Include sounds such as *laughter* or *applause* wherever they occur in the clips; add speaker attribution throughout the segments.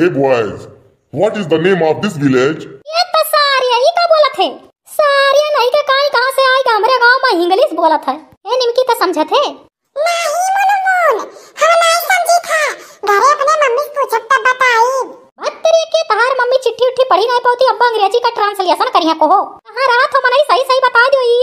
Speaker 1: Hey boys what is the name of this village
Speaker 2: ये तो सारिया ही का बोलत है सारिया नहीं के काई कहां से आई का हमरे गांव में इंग्लिश बोलत है ए निमकी तो समझत है नहीं हम नहीं था घरे अपने मम्मी बताई बत्तरी के तहार मम्मी चिट्ठी उठी पढ़ी नहीं पाती अब्बा अंग्रेजी का ट्रांसलेशन करिया को हो कहां सही सही बता दियो ई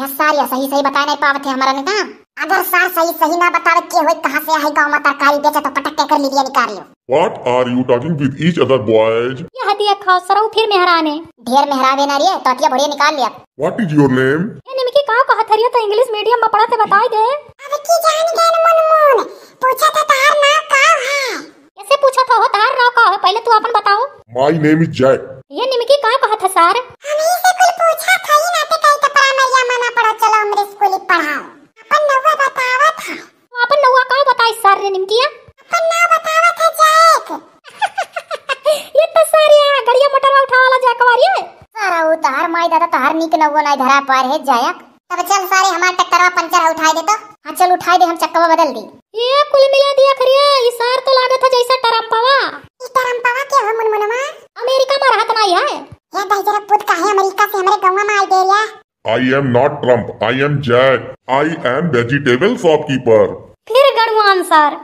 Speaker 2: ये सारिया सही सही बता नहीं पावत है हमरा ने अगर सार सही सही ना बता के होई कहां से आई गांव माता काली बेचा तो पटक के कर निकाल लियो
Speaker 1: what are you talking with each other boys
Speaker 2: ये हदिया खाओ सरो फिर मेहराने ढेर मेहरावे ना रे तोतिया बढ़िया निकाल लिया
Speaker 1: व्हाट इज योर नेम
Speaker 2: ये नेम के का कहा थरियो तो इंग्लिश मीडियम में पढ़ाते बताई दे अब की जान गन मन मन पूछा था तार नाम का है कैसे पूछा था हो तार नाम का है पहले तू अपन बताओ
Speaker 1: माय नेम इज जैक
Speaker 2: ये नेम के का कहा था सर हमें से कुल पूछा था ही ना नाते तो कई कपड़ा तो मैया मना पड़ा चलो हमरे स्कूल पढ़ाओ नीक के नवो नहीं धरा पार है जायक तब चल सारे हमार टक्करवा पंचर है उठाई दे तो हां चल उठाई दे हम चक्कवा बदल दी ये कुल मिला दिया खरिया ई सार तो लागत है जैसा टरम्पावा ई टरम्पावा के हम मुनमुनवा अमेरिका में रहत नहीं है ये भाई जरा पुत है अमेरिका से हमारे गांव में आई दे
Speaker 1: I am not Trump I am Jack I am vegetable shopkeeper
Speaker 2: फिर गणवान सर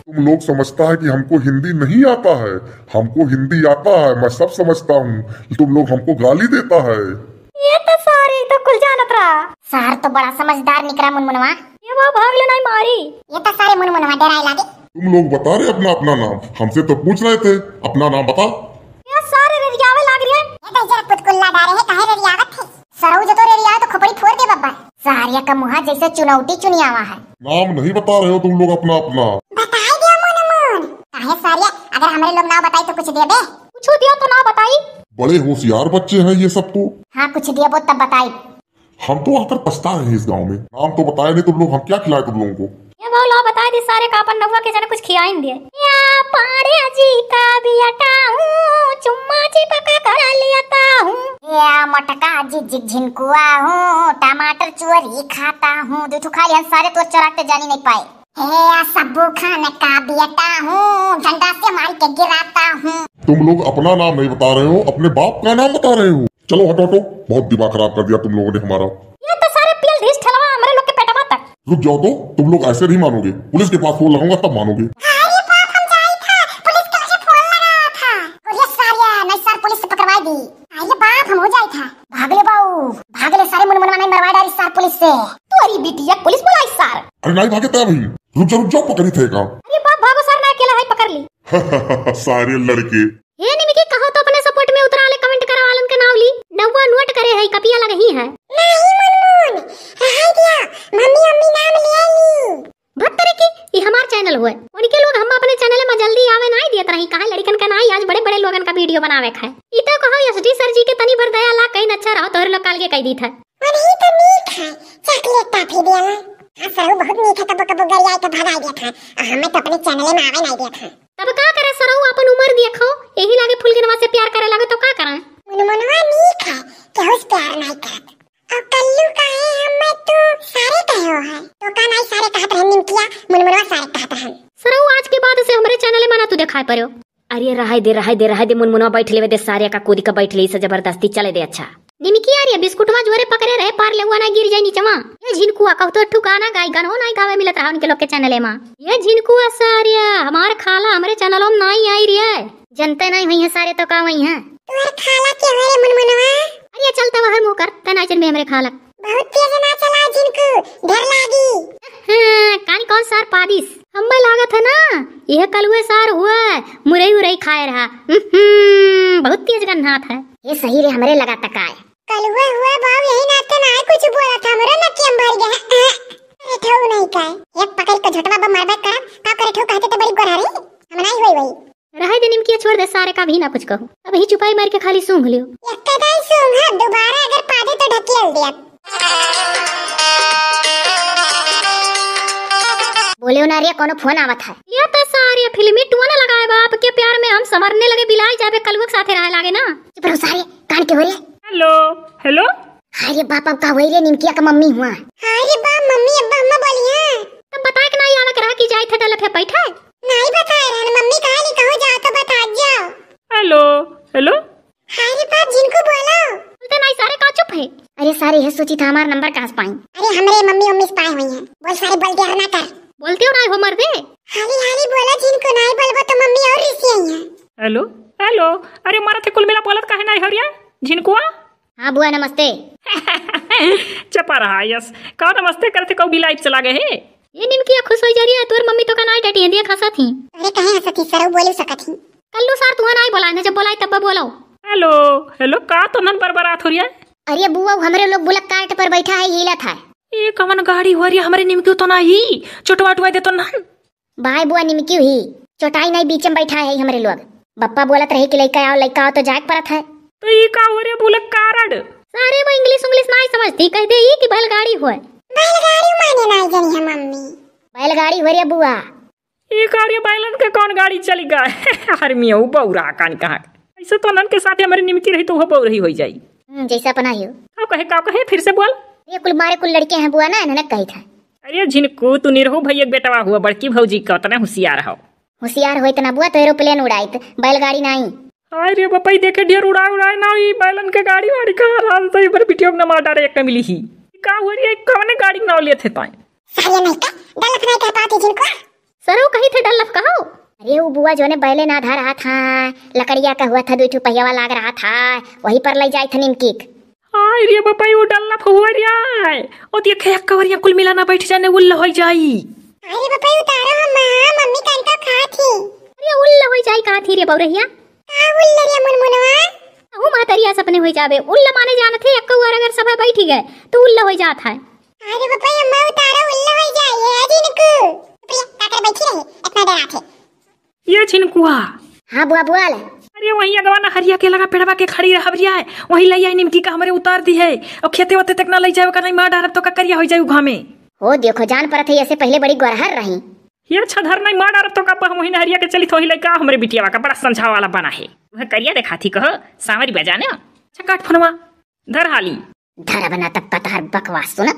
Speaker 1: तुम लोग समझता है कि हमको हिंदी नहीं आता है हमको हिंदी आता है मैं सब समझता हूँ तुम लोग हमको गाली देता है
Speaker 2: ये तो सारी तो कुल जानत रहा सार तो बड़ा समझदार निकला मुनमुनवा ये वो भाग लेना मारी ये तो सारे मुनमुनवा डराए लागे
Speaker 1: तुम लोग बता रहे अपना अपना नाम हमसे तो पूछ रहे थे अपना नाम बता
Speaker 2: का मुहा जैसे चुनौती चुनियावा है
Speaker 1: नाम नहीं बता रहे हो तुम लोग अपना अपना
Speaker 2: सारिया अगर हमारे लोग ना बताई तो कुछ दे दे कुछ दिया तो ना बताई
Speaker 1: बड़े होशियार बच्चे हैं ये सब तो हाँ कुछ दिया वो तब बताई हम तो आकर पछता रहे इस गांव में नाम तो बताया नहीं तुम लोग हम क्या खिलाए तुम लोगों को
Speaker 2: ये वो ला बता दी सारे कापन नवा के जाने कुछ खिया दिए या पाड़े जी का भी हटाऊं चुम्मा चिपका कर लेता हूँ या मटका झिझिक झिनकुआ हूँ टमाटर चुअरी खाता हूँ दूठू खा हम सारे तो चराते जानी नहीं पाए हे सब्बू खान का बेटा हूँ झंडा से मार के गिराता हूँ
Speaker 1: तुम लोग अपना नाम नहीं बता रहे हो अपने बाप का नाम बता रहे हो चलो हटो हटो बहुत दिमाग खराब कर दिया तुम लोगों ने हमारा
Speaker 2: ये तो सारे पील ढीस ठलवा हमारे लोग के पेटवा
Speaker 1: तक रुक जाओ तो तुम लोग ऐसे नहीं मानोगे पुलिस के पास फोन लगाऊंगा तब मानोगे
Speaker 2: सारे मुनमुन नहीं मरवा डाली सार पुलिस से तू तोरी बिटिया पुलिस बुलाई सार
Speaker 1: अरे नहीं भागे तब भी रुक जा रुक जा पकड़ी थे का अरे
Speaker 2: बाप भागो सार ना अकेला है पकड़
Speaker 1: ली *laughs* सारे लड़के
Speaker 2: ये नहीं मिकी कहो तो अपने सपोर्ट में उतरा ले कमेंट करा वालन के नाव ली नवा नोट करे है कपिया लग ही है नहीं प्यार नहीं कल्लू तो सारे है तो का नहीं सारे निम किया मुनमुनवा सारे आज के बाद से चैनल में ना तू अरे दे दे दे मुनमुनवा बैठ लेवे दे सारे का बैठ ले इसे जबरदस्ती चले दे अच्छा निमकी आ रही बिस्कुटवा जोरे पकड़े रहे पार हुआ ना गिर जाई नीचवा ये झिनकुआ तो ठुकाना गाय गनो नहीं गावे मिलत रहा उनके लोग के चैनल में ये झिनकुआ सारिया हमार खाला हमारे चैनलों में नहीं आई रही है जनता नहीं हुई है सारे तो का वही है तो खाला के होरे मुनमुनवा चल में हमरे खालक बहुत तेज ना चला जिनको डर लागी हां कान कौन सार पादिस हम्मे लागत है ना यह कलुए सार हुआ मुरई उरई खाए रहा बहुत तेज गन्नात है ये सही रे हमरे लगा तकाए आए कलुए हुआ बाव यही नाते ना आए कुछ बोला था हमरे ना कि हम भर गए *laughs* ठो नहीं काए एक पकड़ के झटवा ब मारबे करा का करे ठो कहते तो बड़ी गोरा रही छोड़ दे सारे का भी ना कुछ कहूँ अब ही छुपाई मार के खाली सूंघ लियो हाँ, दोबारा अगर पादे तो ढकेल दिया बोले ना रे कोनो फोन आवत है ये तो सारी फिल्मी टोना लगाए बाप के प्यार में हम समरने लगे बिलाई जाबे कलुआ के साथे रहे लागे ना चुप रहो सारी कान के बोले हेलो हेलो अरे बाप अब का वही रे निमकिया का मम्मी हुआ अरे बाप मम्मी अब अम्मा बोली हां तब बताए कि ना आवे करा की जाई थे डलफ बैठे नहीं बताए रे मम्मी कहां ली कहो जा हेलो हेलो अरे हाँ, बाप जिनको बोलो तो नहीं सारे का चुप है अरे सारे है सोची था हमारा नंबर कहाँ से पाए अरे हमारे
Speaker 3: मम्मी उम्मी पाए हुई है बोल सारे बोल दिया ना कर बोलते हो ना हो मर्दे हाली हाली बोला जिनको नहीं बोलबो तो मम्मी और ऋषि आई है हेलो हेलो अरे मारा थे कुल मिला बोलत काहे नहीं हो रिया जिनकुआ हाँ बुआ नमस्ते *laughs* चपा रहा यस का नमस्ते करते कौ भी लाइफ चला गए है ये निमकिया खुश हो जा रही है तोर मम्मी तो का नाई डटी है दिया खासा थी
Speaker 2: अरे कहे हसती सर बोलू सकत थी कल्लू सर तुआ नहीं बोला जब बोला तब बोलो हेलो
Speaker 3: हेलो का तो नन पर बरात हो रही है
Speaker 2: अरे बुआ हमारे लोग बुलक कार्ट पर बैठा है हिला था
Speaker 3: ये कवन गाड़ी हो रही हमारे निमकी तो नहीं चोटवा टुआ दे तो नन
Speaker 2: भाई बुआ निमकी ही चोटाई नहीं बीच में बैठा है हमारे लोग बप्पा बोलत रहे कि लइका आओ लइका आओ तो जाग परत है तो ये का हो रे बुलक कारड सारे वो इंग्लिश उंग्लिश नहीं समझती कह दे ये कि बैलगाड़ी हो
Speaker 3: बैलगाड़ी माने नहीं जानी है मम्मी बैलगाड़ी हो रे बुआ ये कार्य बैलन के कौन गाड़ी चली गए आर्मी हो बौरा कान कहा ऐसे तो अनन के साथ हमारी निमकी रही तो वह बौर हम्म, ही हो जाई
Speaker 2: जैसा अपना ही हो
Speaker 3: कहे का कहे फिर से बोल ये कुल मारे कुल लड़के हैं बुआ ना इन्होंने कही था अरे झिनकू तू भाई एक बेटवा हुआ बड़की भौजी का उतना होशियार हो
Speaker 2: होशियार हो इतना बुआ तो एरोप्लेन उड़ाई बैलगाड़ी नहीं
Speaker 3: अरे बपई देखे ढेर उड़ाए उड़ाए ना ई बैलन के गाड़ी वाड़ी का हाल तो इबर बिटियों ने मार डारे एक मिली ही का हो रही है कौन गाड़ी ना लिए थे ताई साले नहीं का गलत नहीं कह पाती जिनको सरो कहीं थे डल्लफ कहा हो
Speaker 2: अरे वो बुआ जो ने बैले ना धा रहा था लकड़िया का हुआ था दो ठो पहियावा लाग रहा था वही पर ले जाए थे निमकीक
Speaker 3: आय रे बपाई वो डल्लफ हुआ रे आय ओ देख एक कवरिया कुल मिला ना बैठ जाने उल्ल हो जाई अरे बपाई उतारो हम मम्मी कल का खा
Speaker 2: थी अरे उल्ल हो जाई कहां थी रे बौरहिया का उल्ल रे मुनमुनवा कहूँ मातरिया सपने हो जाबे उल्ल माने जान थे एक कवर अगर सब बैठ गए तो उल्ल हो जात है अरे
Speaker 3: बपाई अम्मा उतारो उल्ल हो जाए आज इनको प्रिय काकर बैठी रही ये छिनकुआ हां बुआ बुआल अरे वही अगवा ना हरिया के लगा पेड़वा के खड़ी रह रिया है वही लइया निमकी का हमरे उतार दी है और खेते वते तक ना ले जाए का नहीं मार डारब तो का करिया हो जाए उघा में हो
Speaker 2: देखो जान पर थे ऐसे पहले बड़ी गोरहर रही
Speaker 3: ये धर नहीं मार डारब तो का पह वही हरिया के चली थोही लइका हमरे बिटियावा का बड़ा समझा वाला बना है वह करिया देखाती कह सावरी बजाना अच्छा, चकाट फनवा धर हाली धर बना तब पतार बकवास सुन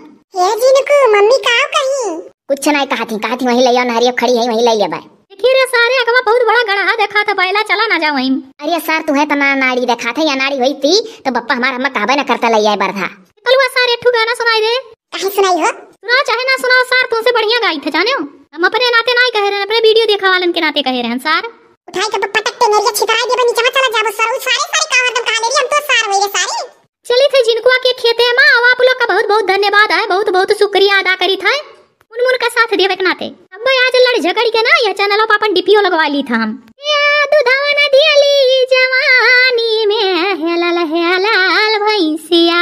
Speaker 3: ये
Speaker 2: जिनकू मम्मी का कही कुछ नहीं कहा थी कहा थी वही लैया नहरिया खड़ी है वही लैया बाय देखिए रे सारे अगवा बहुत बड़ा गड़ा देखा था बैला चला ना जा वहीं अरे सर तू है तना तो नाड़ी देखा था या नाड़ी हुई थी तो बप्पा हमारा हम कहबे ना करता लैया बार था कलुआ सारे ठू गाना सुनाई दे कहीं सुनाई हो सुना चाहे ना सुनाओ सर तुमसे बढ़िया गाई थे जाने हो हम अपने नाते नहीं कह रहे हैं अपने वीडियो देखा वालन के नाते कह रहे हैं सर उठाई के पटक के मेरिया छितराई दे नीचे मत चला जाबो सर सारे सारे काम हरदम कहा ले हम तो सार होई रे सारे चली थे जिनको के खेते मां आप लोग का बहुत बहुत धन्यवाद है बहुत बहुत शुक्रिया अदा करी था अपन मुन का साथ देवे के नाते अब आज लड़ झगड़ी के ना यह चैनल पर अपन डीपीओ लगवा ली था हम या दुधावा ना दिया ली जवानी में हेलल लाल भैंसिया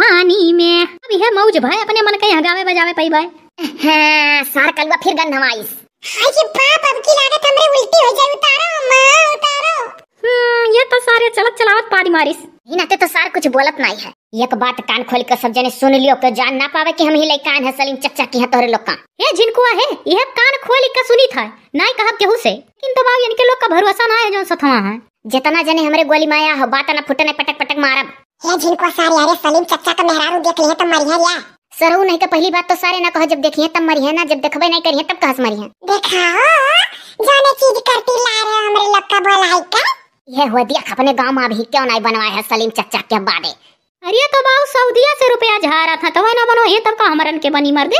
Speaker 2: पानी में अब यह मौज भाई अपने मन के यहाँ गावे बजावे पई भाई हाँ, सार कलवा फिर हाय अरे बाप अब की लागत हमरे उल्टी हो जाए उतारो मां उतारो हम्म ये तो सारे चलत चलावत पाड़ी मारिस इनते तो सार कुछ बोलत नहीं है एक बात कान खोल कर सब जने सुन लियो के जान ना पावे कि हम ही लई कान है सलीम चचा की है तोरे लोग का ए जिनको आ है यह कान खोल के सुनी था नहीं कहब केहू से किन तो दबाव इनके लोग का भरोसा ना है जो सथवा है जितना जने हमरे गोली माया हो बात ना फुटे ना पटक पटक मारब ए जिनको सारे अरे सलीम चचा का तो मेहरारू देख लिए तो मरिया या सरू नहीं तो पहली बात तो सारे ना कहो जब देखिए तब मरिए ना जब देखबे नहीं करिए तब कहस मरिए देखा जाने चीज करती ला रहे हमरे लक्का का बोलाई का ये हो दिया अपने गांव में अभी क्यों नहीं बनवाए है सलीम चचा के बादे अरे तो बाऊ सऊदीया से रुपया जा रहा था तो ना बनो ये तब का हमरन के बनी मर दे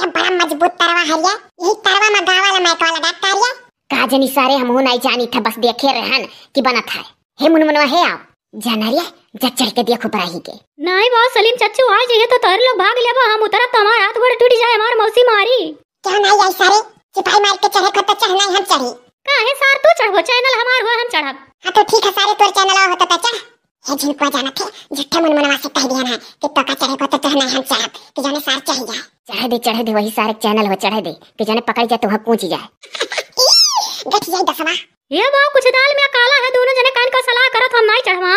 Speaker 2: ये बड़ा मजबूत तरवा है ये यही तरवा में गांव वाला मैक वाला डाक ये का जनी सारे हम नहीं जानी था बस देखे रहन कि बना था हे मुन मुनवा है आप जानरिया जा चल के देखो बराही के नहीं बाऊ सलीम चाचू आ जाइए तो तार लोग भाग लेबा हम उतरा तो हमारा हाथ गोड़ टूट जाए हमार मौसी मारी क्या नहीं आई सारे सिपाही मार के चढ़े खत तो चढ़ना हम चढ़ी है सार तू चढ़ो चैनल हमार हो हम चढ़ब हां तो ठीक है सारे तोर चैनल हो तो, तो चढ़ है झिनको जानत है झुट्ठे मुनमुनवा से कह दिया ना कि तो का चढ़े को तो चढ़ना हम चढ़ब कि जाने सार चढ़ जाए चढ़ दे चढ़ दे वही सारे चैनल हो चढ़ दे कि जाने पकड़ जाए तो वहां कूच जाए *laughs* देख यही दसवा ये मां कुछ दाल में काला है दोनों जने कान का सलाह करो तो हम नहीं चढ़वा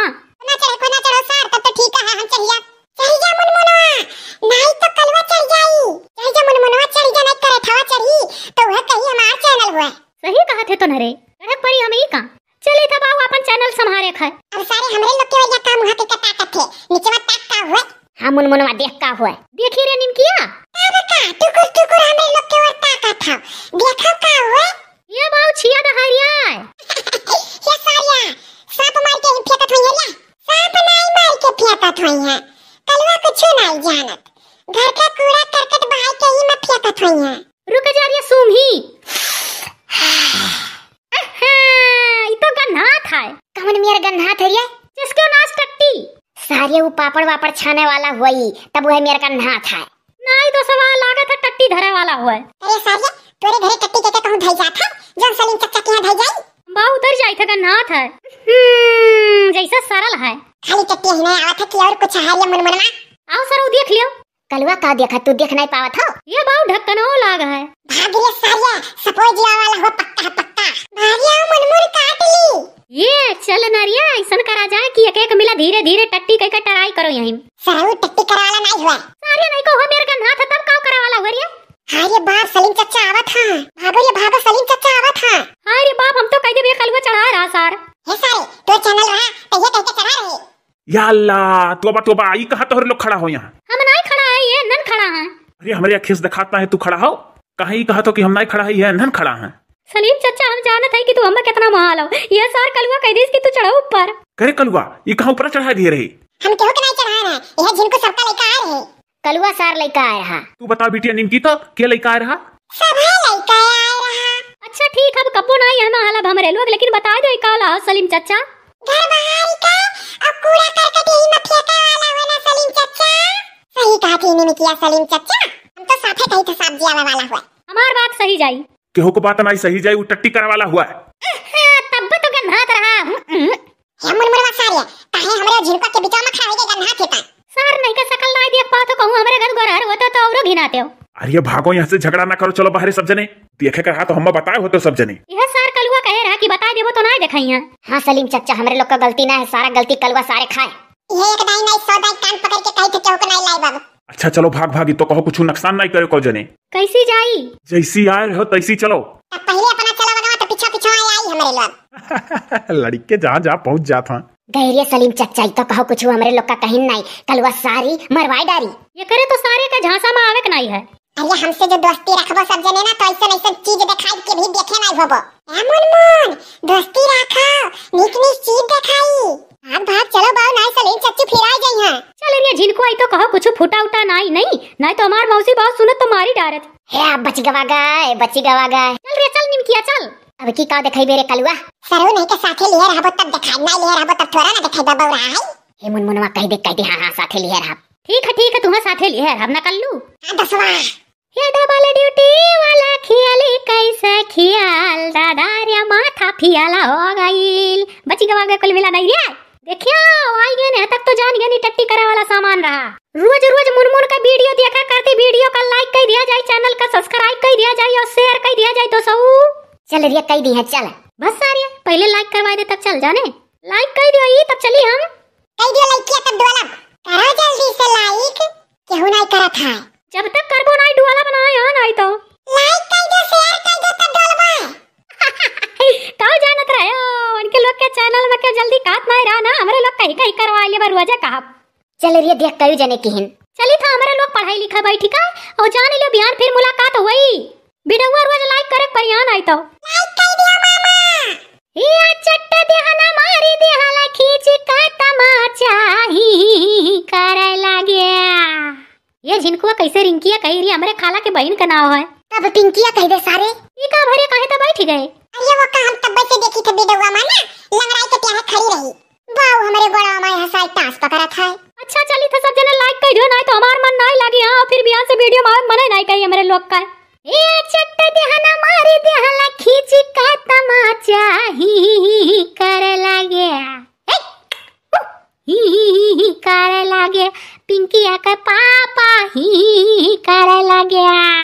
Speaker 2: ना चढ़े को ना चढ़ो सार तब तो ठीक है हम चढ़िया चढ़िया मुनमुनवा नहीं तो कलवा चढ़ जाई चढ़िया मुनमुनवा चढ़ जा नहीं करे थवा चढ़ी तो वह कहीं हमार चैनल हुआ सही कहा थे तो नरे चढ़क पड़ी हमें ही का चले तब आओ अपन चैनल संभारे खै अब सारे हमरे लोग के वैया काम हाथे कटा कथे नीचे मत ताक का हुए हम हाँ, मुनमुनवा देख का हुए देखी रे निमकिया का बता पापड़ वापड़ छाने वाला हुआ तब वह मेरे का नहा था नहीं तो सवाल लागत है टट्टी धरे वाला हुआ अरे सारिया घरे टट्टी के कहूं धई जो सलीम के धई जाई बा उतर था का हम्म, जैसा सरल है खाली टट्टी ही नहीं कि और कुछ है आओ सर देख लियो कलवा का देखा तू देख नहीं पावा था ये बाऊ ढक्कन लाग है भाग रे सारिया सपोज वाला हो पक्का पक्का ये चल एक एक मिला धीरे धीरे टट्टी टराई करो टट्टी नहीं हुआ नहीं को हो मेरे तब काव हाँ बाप सलीम आवा था भागो भागो सलीम आवा हाँ। था हाँ बाप हम तो कह दे कलवा चढ़ा रहा सार हे सारे तो चैनल रहा तो ये चढ़ा रहे
Speaker 1: या अल्लाह तोबा तोबा कहां तोहर लोग खड़ा हो यहां
Speaker 2: हम नहीं खड़ा है ये नन खड़ा है
Speaker 1: अरे हमरे अखिस दिखाता है तू खड़ा हो कहीं कहा तो कि हम नहीं खड़ा है ये नन खड़ा है
Speaker 2: सनीप चाचा हम जानत हई कि तू हम्मे कितना महाल हो ये सार कलुआ कह दीस कि तू चढ़ा ऊपर
Speaker 1: करे कलुआ ये कहां ऊपर चढ़ा दिए रही
Speaker 2: हम क्यों के नहीं चढ़ा रहा यह जिनको सबका लइका आए रहे कलुआ सार लइका आ रहा तू
Speaker 1: बता बिटिया निमकी तो के लइका आ रहा
Speaker 2: सब है लइका आ रहा अच्छा ठीक है कबो नहीं हम हला हमरे लोग लेकिन बता दो दे काला सलीम चाचा घर बाहर का और कूड़ा करकट यही मफिया का वाला ना सलीम चाचा सही कहा थी किया सलीम चाचा हम तो है कहीं था तो साहब दिया वाला हुआ हमार बात सही जाई
Speaker 1: केहू को बात नहीं सही जाए वो टट्टी करा वाला हुआ
Speaker 2: है तब तो गन्हात रहा हम्म, हम्म। मुरमुरवा काहे हमरे झिरका के में के गन्हात नहीं देख तो हमरे घर गोरार तो औरो घिनाते हो
Speaker 1: अरे भागो यहाँ से झगड़ा ना करो चलो बाहर सब जने देखे कर रहा तो हम बताए होते तो सब जने
Speaker 2: ये सार कलुआ कहे रहा कि बता देबो तो ना देखाइया हाँ सलीम चचा हमरे लोग का गलती ना है सारा गलती कलुआ सारे खाए ये एक दाई नहीं सौ दाई कान पकड़ के कहीं थे चौक नहीं लाए बाबू
Speaker 1: अच्छा चलो भाग भागी तो कहो कुछ नुकसान नहीं करे को जने
Speaker 2: कैसी जाई
Speaker 1: जैसी आए हो तैसी चलो
Speaker 2: पहले अपना चलो बनाओ तो पीछा पीछा आई आई हमरे लोग
Speaker 1: *laughs* लड़के जहाँ जहाँ पहुँच जाता हूँ
Speaker 2: धैर्य सलीम चचाई तो कहो कुछ हमरे लोग का कहीं नहीं कलवा सारी मरवाई डारी ये करे तो सारे का झांसा में आवे नहीं है अरे हमसे जो दोस्ती रखबो सब जने ना तो ऐसा ऐसा चीज दिखाई के भी देखे नहीं होबो ए
Speaker 3: मुनमुन
Speaker 2: दोस्ती रखो नीक नीक चीज दिखाई भाग भाग चलो बाऊ नाई सलीन फिर आ गई हैं चलो ने जिनको आई तो कहो कुछ फूटा उटा नाई नहीं नहीं तो हमार मौसी बहुत सुनत तो मारी डारत हे आप बच गवा गए बच गवा गए चल रे चल निम किया चल अब की का दिखाई मेरे कलुआ सरो नहीं के साथे लिए रहबो तब दिखाई नहीं लिए रहबो तब थोड़ा ना दिखाई दबो रहा है हे मुन मुनवा कह दे कह दे हां हां साथे लिए रहब ठीक है ठीक है तुम्हारे साथे लिए रहब ना कल्लू हां दसवा ये डबल ड्यूटी वाला खियाली कैसे खियाल दादा रे माथा फियाला हो गईल बची गवागा कुल मिला नहीं रे देखिए तक तो जान गए टट्टी करा वाला सामान रहा रोज रोज मुनमुन का वीडियो देखा करती वीडियो का लाइक कर दिया जाए चैनल का सब्सक्राइब कर दिया जाए और शेयर कर दिया जाए तो सऊ चल रही कह दी है चल बस सारी पहले लाइक करवा दे तब चल जाने लाइक कर दियो ये तब चली हम कह दियो लाइक किया तब डोला करा जल्दी से लाइक केहू नहीं करा था जब तक करबो नहीं डोला बनाया हाँ, नहीं तो लाइक कर दो शेयर कर दो तब डोलबा कहाँ जानत रहे उनके लोग के चैनल में के जल्दी कात मार रहा ना हमारे लोग कहीं कहीं करवा ले बार रोजे कहा चल रही देख कयो जने की हिन चली था तो हमारे लोग पढ़ाई लिखा भाई ठीक है और जान लियो बिहान फिर मुलाकात हुई बिडुआ रोज लाइक करे परियान आई तो ये झिनकुआ कैसे रिंकिया कह रही हमरे खाला के बहन का नाव है तब पिंकिया कह दे सारे ई का भरे काहे तो बैठ गए लंगड़ाई के प्यारे खड़ी रही हमारे बड़ा माय पकड़ा था अच्छा चली तो सब जने लाइक कर दियो नहीं तो हमार मन नहीं लगी हां फिर भी यहां से वीडियो मार मने नहीं कही हमारे लोग का